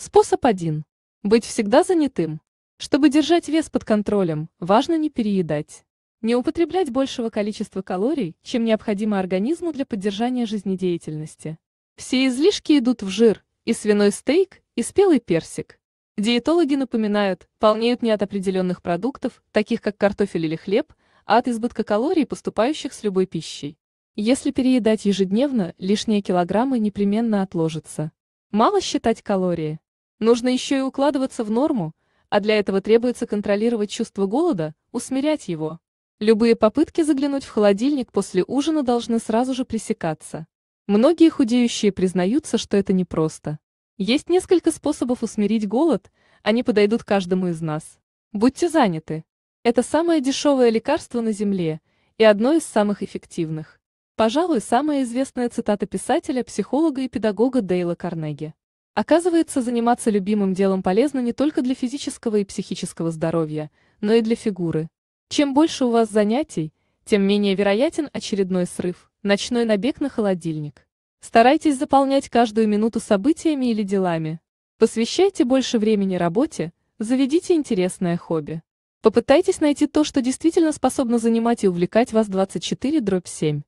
Способ 1. Быть всегда занятым. Чтобы держать вес под контролем, важно не переедать. Не употреблять большего количества калорий, чем необходимо организму для поддержания жизнедеятельности. Все излишки идут в жир, и свиной стейк, и спелый персик. Диетологи напоминают, полнеют не от определенных продуктов, таких как картофель или хлеб, а от избытка калорий, поступающих с любой пищей. Если переедать ежедневно, лишние килограммы непременно отложатся. Мало считать калории. Нужно еще и укладываться в норму, а для этого требуется контролировать чувство голода, усмирять его. Любые попытки заглянуть в холодильник после ужина должны сразу же пресекаться. Многие худеющие признаются, что это непросто. Есть несколько способов усмирить голод, они подойдут каждому из нас. Будьте заняты. Это самое дешевое лекарство на Земле и одно из самых эффективных. Пожалуй, самая известная цитата писателя, психолога и педагога Дейла Карнеги. Оказывается, заниматься любимым делом полезно не только для физического и психического здоровья, но и для фигуры. Чем больше у вас занятий, тем менее вероятен очередной срыв, ночной набег на холодильник. Старайтесь заполнять каждую минуту событиями или делами. Посвящайте больше времени работе, заведите интересное хобби. Попытайтесь найти то, что действительно способно занимать и увлекать вас 24 дробь 7.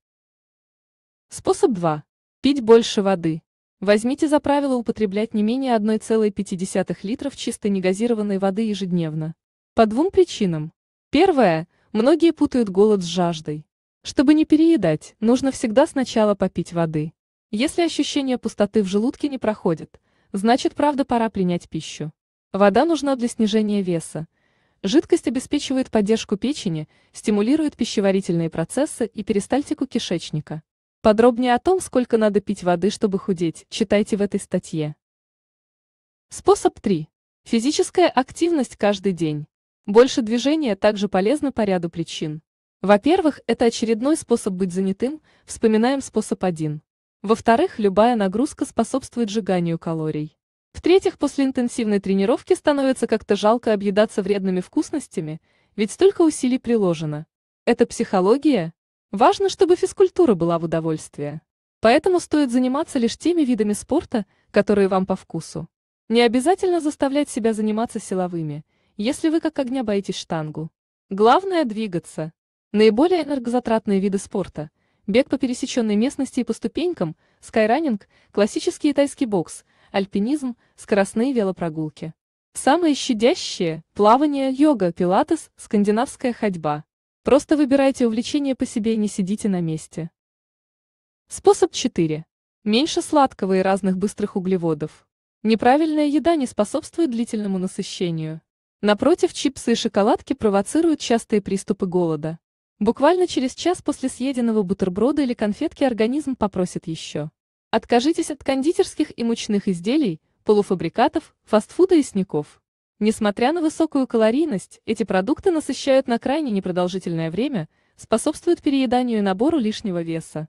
Способ 2. Пить больше воды. Возьмите за правило употреблять не менее 1,5 литров чистой негазированной воды ежедневно. По двум причинам. Первое. Многие путают голод с жаждой. Чтобы не переедать, нужно всегда сначала попить воды. Если ощущение пустоты в желудке не проходит, значит правда пора принять пищу. Вода нужна для снижения веса. Жидкость обеспечивает поддержку печени, стимулирует пищеварительные процессы и перистальтику кишечника. Подробнее о том, сколько надо пить воды, чтобы худеть, читайте в этой статье. Способ 3. Физическая активность каждый день. Больше движения также полезно по ряду причин. Во-первых, это очередной способ быть занятым, вспоминаем способ 1. Во-вторых, любая нагрузка способствует сжиганию калорий. В-третьих, после интенсивной тренировки становится как-то жалко объедаться вредными вкусностями, ведь столько усилий приложено. Это психология, Важно, чтобы физкультура была в удовольствие. Поэтому стоит заниматься лишь теми видами спорта, которые вам по вкусу. Не обязательно заставлять себя заниматься силовыми, если вы как огня боитесь штангу. Главное – двигаться. Наиболее энергозатратные виды спорта – бег по пересеченной местности и по ступенькам, скайранинг, классический тайский бокс, альпинизм, скоростные велопрогулки. Самые щадящие – плавание, йога, пилатес, скандинавская ходьба – Просто выбирайте увлечение по себе и не сидите на месте. Способ 4. Меньше сладкого и разных быстрых углеводов. Неправильная еда не способствует длительному насыщению. Напротив, чипсы и шоколадки провоцируют частые приступы голода. Буквально через час после съеденного бутерброда или конфетки организм попросит еще. Откажитесь от кондитерских и мучных изделий, полуфабрикатов, фастфуда и снеков. Несмотря на высокую калорийность, эти продукты насыщают на крайне непродолжительное время, способствуют перееданию и набору лишнего веса.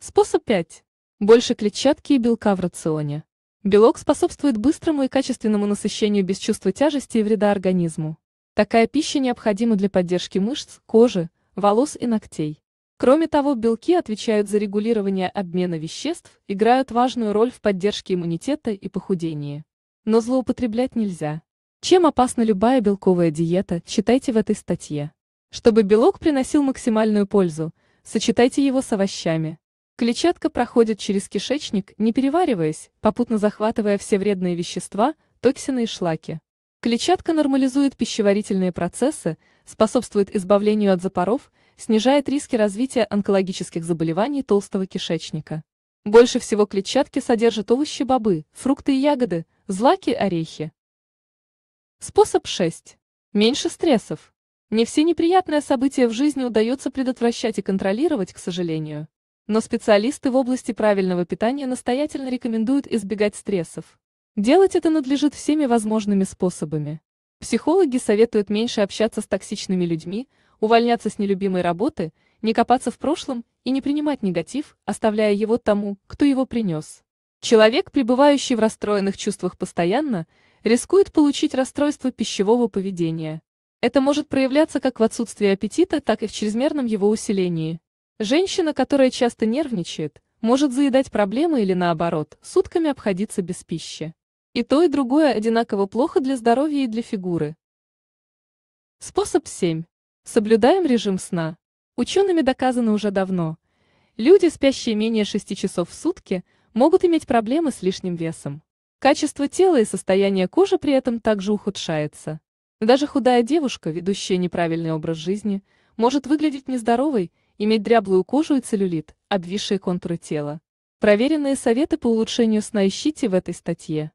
Способ 5. Больше клетчатки и белка в рационе. Белок способствует быстрому и качественному насыщению без чувства тяжести и вреда организму. Такая пища необходима для поддержки мышц, кожи, волос и ногтей. Кроме того, белки отвечают за регулирование обмена веществ, играют важную роль в поддержке иммунитета и похудении. Но злоупотреблять нельзя. Чем опасна любая белковая диета, читайте в этой статье. Чтобы белок приносил максимальную пользу, сочетайте его с овощами. Клетчатка проходит через кишечник, не перевариваясь, попутно захватывая все вредные вещества, токсины и шлаки. Клетчатка нормализует пищеварительные процессы, способствует избавлению от запоров, снижает риски развития онкологических заболеваний толстого кишечника. Больше всего клетчатки содержат овощи, бобы, фрукты и ягоды, злаки, орехи. Способ 6. Меньше стрессов. Не все неприятные события в жизни удается предотвращать и контролировать, к сожалению. Но специалисты в области правильного питания настоятельно рекомендуют избегать стрессов. Делать это надлежит всеми возможными способами. Психологи советуют меньше общаться с токсичными людьми, увольняться с нелюбимой работы, не копаться в прошлом и не принимать негатив, оставляя его тому, кто его принес. Человек, пребывающий в расстроенных чувствах постоянно, рискует получить расстройство пищевого поведения. Это может проявляться как в отсутствии аппетита, так и в чрезмерном его усилении. Женщина, которая часто нервничает, может заедать проблемы или наоборот, сутками обходиться без пищи. И то, и другое одинаково плохо для здоровья и для фигуры. Способ 7. Соблюдаем режим сна. Учеными доказано уже давно. Люди, спящие менее 6 часов в сутки, могут иметь проблемы с лишним весом. Качество тела и состояние кожи при этом также ухудшается. Даже худая девушка, ведущая неправильный образ жизни, может выглядеть нездоровой, иметь дряблую кожу и целлюлит, обвисшие контуры тела. Проверенные советы по улучшению сна ищите в этой статье.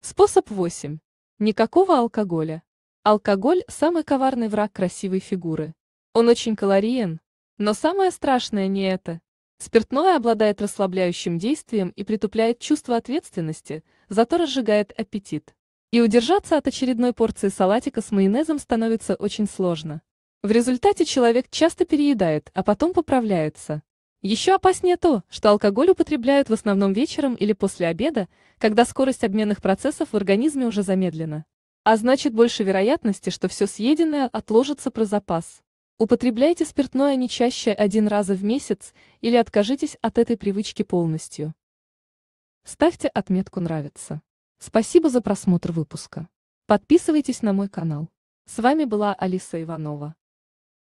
Способ 8. Никакого алкоголя. Алкоголь – самый коварный враг красивой фигуры. Он очень калориен, но самое страшное не это, Спиртное обладает расслабляющим действием и притупляет чувство ответственности, зато разжигает аппетит. И удержаться от очередной порции салатика с майонезом становится очень сложно. В результате человек часто переедает, а потом поправляется. Еще опаснее то, что алкоголь употребляют в основном вечером или после обеда, когда скорость обменных процессов в организме уже замедлена. А значит больше вероятности, что все съеденное отложится про запас. Употребляйте спиртное не чаще один раза в месяц или откажитесь от этой привычки полностью. Ставьте отметку «Нравится». Спасибо за просмотр выпуска. Подписывайтесь на мой канал. С вами была Алиса Иванова.